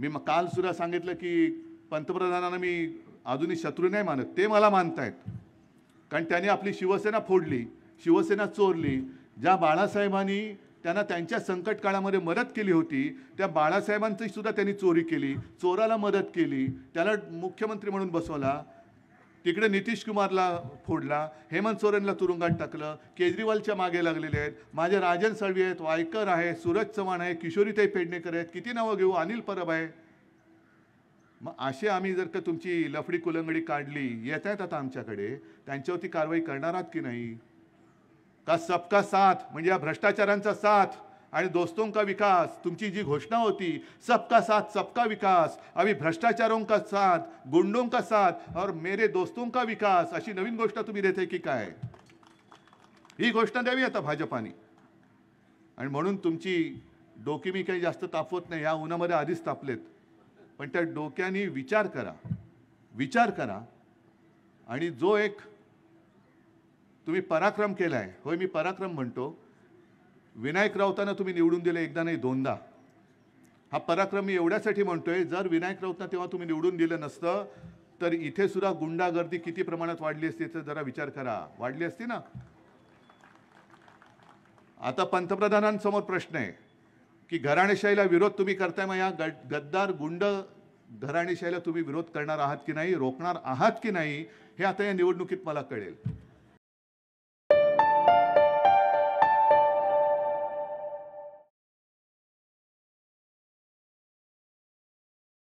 मी मग सुद्धा सांगितलं की पंतप्रधानांना मी अजूनही शत्रू नाही मानत ते मला मानतायत कारण त्यांनी आपली शिवसेना फोडली शिवसेना चोरली ज्या बाळासाहेबांनी त्यांना त्यांच्या संकट काळामध्ये मदत केली होती त्या बाळासाहेबांची सुद्धा त्यांनी चोरी केली चोराला मदत केली त्याला मुख्यमंत्री म्हणून बसवला तिकडे नितीश कुमारला फोडला हेमंत सोरेनला तुरुंगात टाकलं केजरीवालच्या मागे लागलेले आहेत माझे राजन साळवी आहेत वायकर आहे सूरज चव्हाण आहे किशोरीताई पेडणेकर आहेत किती नावं घेऊ अनिल परब आहे मग असे आम्ही जर का तुमची लफडी कुलंगडी काढली येत आहेत आता आमच्याकडे त्यांच्यावरती कारवाई करणार आहात की नाही का सबका साथ म्हणजे या भ्रष्टाचारांचा साथ आणि दोस्तों का विकास तुमची जी घोषणा होती सबका साथ सबका विकास अभी भ्रष्टाचारों का साथ गुंडों का साथ और मेरे दोस्तों का विकास अशी नवीन गोष्ट तुम्ही देते की काय ही घोषणा द्यावी आता भाजपाने आणि म्हणून तुमची डोकी मी काही जास्त तापवत नाही या उन्हामध्ये आधीच तापलेत पण त्या डोक्याने विचार करा विचार करा आणि जो एक तुम्ही पराक्रम केला आहे होय मी पराक्रम म्हणतो विनायक राऊतांना तुम्ही निवडून दिले एकदा नाही दोनदा हा पराक्रम मी एवढ्यासाठी म्हणतोय जर विनायक राऊतांना तेव्हा तुम्ही निवडून दिलं नसतं तर इथे सुद्धा गुंडागर्दी किती प्रमाणात वाढली असती याचा जरा विचार करा वाढली असती ना आता पंतप्रधानांसमोर प्रश्न आहे की घराणेशाहीला विरोध तुम्ही करताय मग या गद्दार गुंड घराणेशाहीला तुम्ही विरोध करणार आहात की नाही रोखणार आहात की नाही हे आता या निवडणुकीत मला कळेल